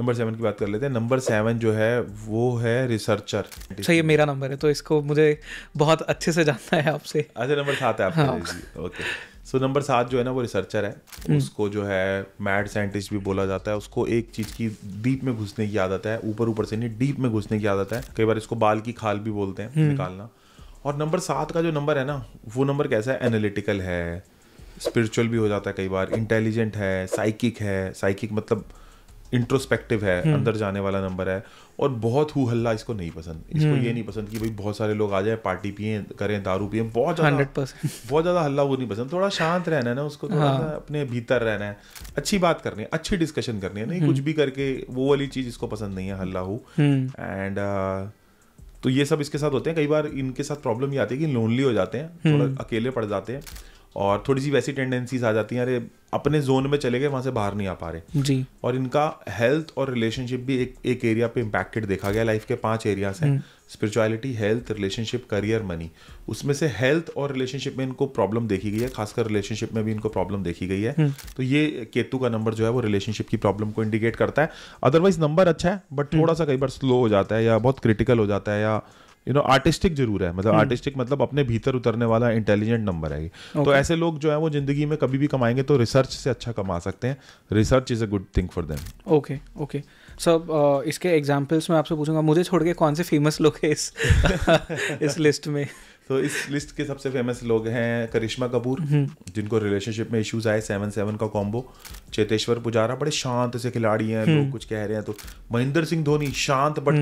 Number seven की बात कर लेते हैं नंबर सेवन जो है वो है रिसर्चर अच्छा ये मेरा नंबर है तो इसको मुझे बहुत अच्छे से जानना है आपसे अच्छा नंबर सात है आपका हाँ। ओके सो नंबर सात जो है ना वो रिसर्चर है हम्म। उसको जो है मैड साइंटिस्ट भी बोला जाता है उसको एक चीज़ की डीप में घुसने की आदत है ऊपर ऊपर से नहीं डीप में घुसने की आदत है कई बार इसको बाल की खाल भी बोलते हैं हम्म। निकालना और नंबर सात का जो नंबर है ना वो नंबर कैसा है एनालिटिकल है स्पिरिचुअल भी हो जाता है कई बार इंटेलिजेंट है साइकिक है साइकिक मतलब इंट्रोस्पेक्टिव है हम्म। अंदर जाने वाला नंबर है और बहुत हु हल्ला इसको नहीं पसंद इसको हम्म। ये नहीं पसंद कि भाई बहुत सारे लोग आ जाए पार्टी पिए करें दारू पिए बहुत ज्यादा बहुत ज़्यादा हल्ला वो नहीं पसंद थोड़ा शांत रहना है ना उसको थोड़ा हाँ। अपने भीतर रहना है अच्छी बात करनी है अच्छी डिस्कशन करनी है नहीं कुछ हम्म। भी करके वो वाली चीज़ इसको पसंद नहीं है हल्ला हु एंड uh, तो ये सब इसके साथ होते हैं कई बार इनके साथ प्रॉब्लम ये आती है कि लोनली हो जाते हैं थोड़ा अकेले पड़ जाते हैं और थोड़ी सी वैसी टेंडेंसीज आ जाती हैं अरे अपने जोन में चले गए वहाँ से बाहर नहीं आ पा रहे जी और इनका हेल्थ और रिलेशनशिप भी एक एक एरिया पे इम्पैक्टेड देखा गया लाइफ के पांच एरियाज हैं spirituality health relationship career money उसमें से हेल्थ और रिलेशनशिप में इनको प्रॉब्लम देखी गई है खासकर रिलेशनशिप में भी इनको प्रॉब्लम देखी गई है हम्म। तो ये केतु का नंबर जो है वो रिलेशनशिप की प्रॉब्लम को इंडिकेट करता है अदरवाइज नंबर अच्छा है बट हम्म। थोड़ा सा कई बार स्लो हो जाता है या बहुत क्रिटिकल हो जाता है या यू नो आर्टिस्टिक जरूर है मतलब आर्टिस्टिक हम्म। मतलब अपने भीतर उतरने वाला इंटेलिजेंट नंबर है तो okay. तो ऐसे लोग जो है वो जिंदगी में कभी भी कमाएंगे तो रिसर्च से अच्छा कमा सकते हैं research is a good thing for them okay okay सब इसके एग्जाम्पल्स में आपसे पूछूंगा मुझे छोड़ के कौन से फेमस लोग हैं इस इस लिस्ट में तो इस लिस्ट के सबसे फेमस लोग हैं करिश्मा कपूर हम्म। जिनको रिलेशनशिप में इश्यूज आए सेवन सेवन का कॉम्बो चेतेश्वर पुजारा बड़े शांत से खिलाड़ी हैं हम्म। लोग कुछ कह रहे हैं तो महेंद्र सिंह धोनी शांत बट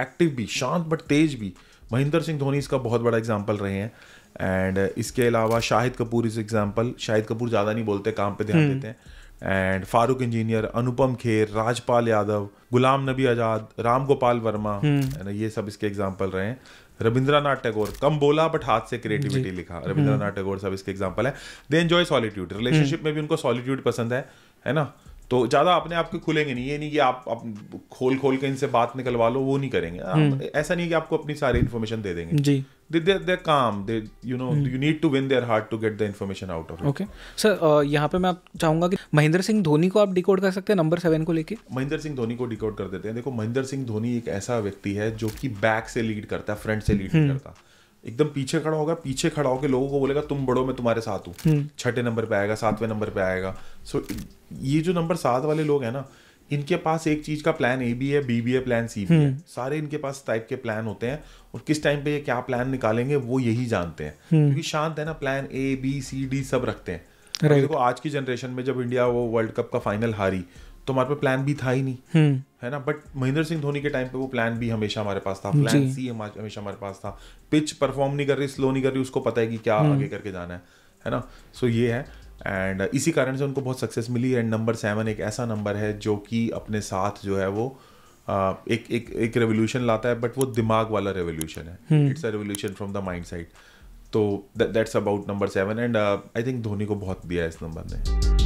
एक्टिव भी शांत बट तेज भी महेंद्र सिंह धोनी इसका बहुत बड़ा एग्जाम्पल रहे हैं एंड इसके अलावा शाहिद कपूर इज एग्जाम्पल शाहिद कपूर ज़्यादा नहीं बोलते काम पे ध्यान हम्म। देते हैं एंड फारूक इंजीनियर अनुपम खेर राजपाल यादव गुलाम नबी आजाद राम गोपाल वर्मा हम्म। ये सब इसके एग्जाम्पल रहे हैं रविंद्रनाथ टैगोर कम बोला बट हाथ से क्रिएटिविटी लिखा रविंद्रनाथ हम्म। टैगोर सब इसके एग्जाम्पल है दे एंजॉय सॉलिट्यूड रिलेशनशिप में भी उनको सॉलिट्यूड पसंद है है ना तो ज़्यादा अपने आप के खुलेंगे नहीं ये नहीं कि आप, आप खोल खोल के इनसे बात निकलवा लो वो नहीं करेंगे हम्म। ऐसा नहीं कि आपको अपनी सारी इन्फॉर्मेशन दे देंगे जी information out of okay sir यहाँ पे मैं आप चाहूंगा कि महेंद्र सिंह धोनी को आप डिकोड कर सकते हैं नंबर सेवन को लेके महेंद्र सिंह धोनी को डिकोड कर देते हैं देखो महेंद्र सिंह धोनी एक ऐसा व्यक्ति है जो कि बैक से लीड करता है फ्रंट से लीड नहीं हम्म। करता एकदम पीछे खड़ा होगा पीछे खड़ा होकर लोगों को बोलेगा तुम बड़ो मैं तुम्हारे साथ हूँ हम्म। छठे नंबर पे आएगा सातवें नंबर पे आएगा सो so, ये जो नंबर सात वाले लोग हैं ना इनके पास एक चीज का प्लान ए भी है बी भी है प्लान सी भी है सारे इनके पास टाइप के प्लान होते हैं और किस टाइम पे ये क्या प्लान निकालेंगे वो यही जानते हैं हम्म। क्योंकि शांत है ना plan A B C D सब रखते हैं देखो आज की जनरेशन में जब इंडिया वो वर्ल्ड कप का फाइनल हारी तो हमारे पे प्लान भी था ही नहीं हम्म। है ना बट महेंद्र सिंह धोनी के टाइम पे वो प्लान भी हमेशा हमारे पास था प्लान सी हमेशा हमारे पास था पिच परफॉर्म नहीं कर रही स्लो नहीं कर रही उसको पता है कि क्या हम्म। आगे करके जाना है है ना सो ये है एंड इसी कारण से उनको बहुत सक्सेस मिली एंड नंबर सेवन एक ऐसा नंबर है जो कि अपने साथ जो है वो एक एक एक रेवोल्यूशन लाता है बट वो दिमाग वाला रेवोल्यूशन है इट्स हम्म। तो a revolution from the mind side तो that's about number seven and I think Dhoni को बहुत दिया है इस नंबर ने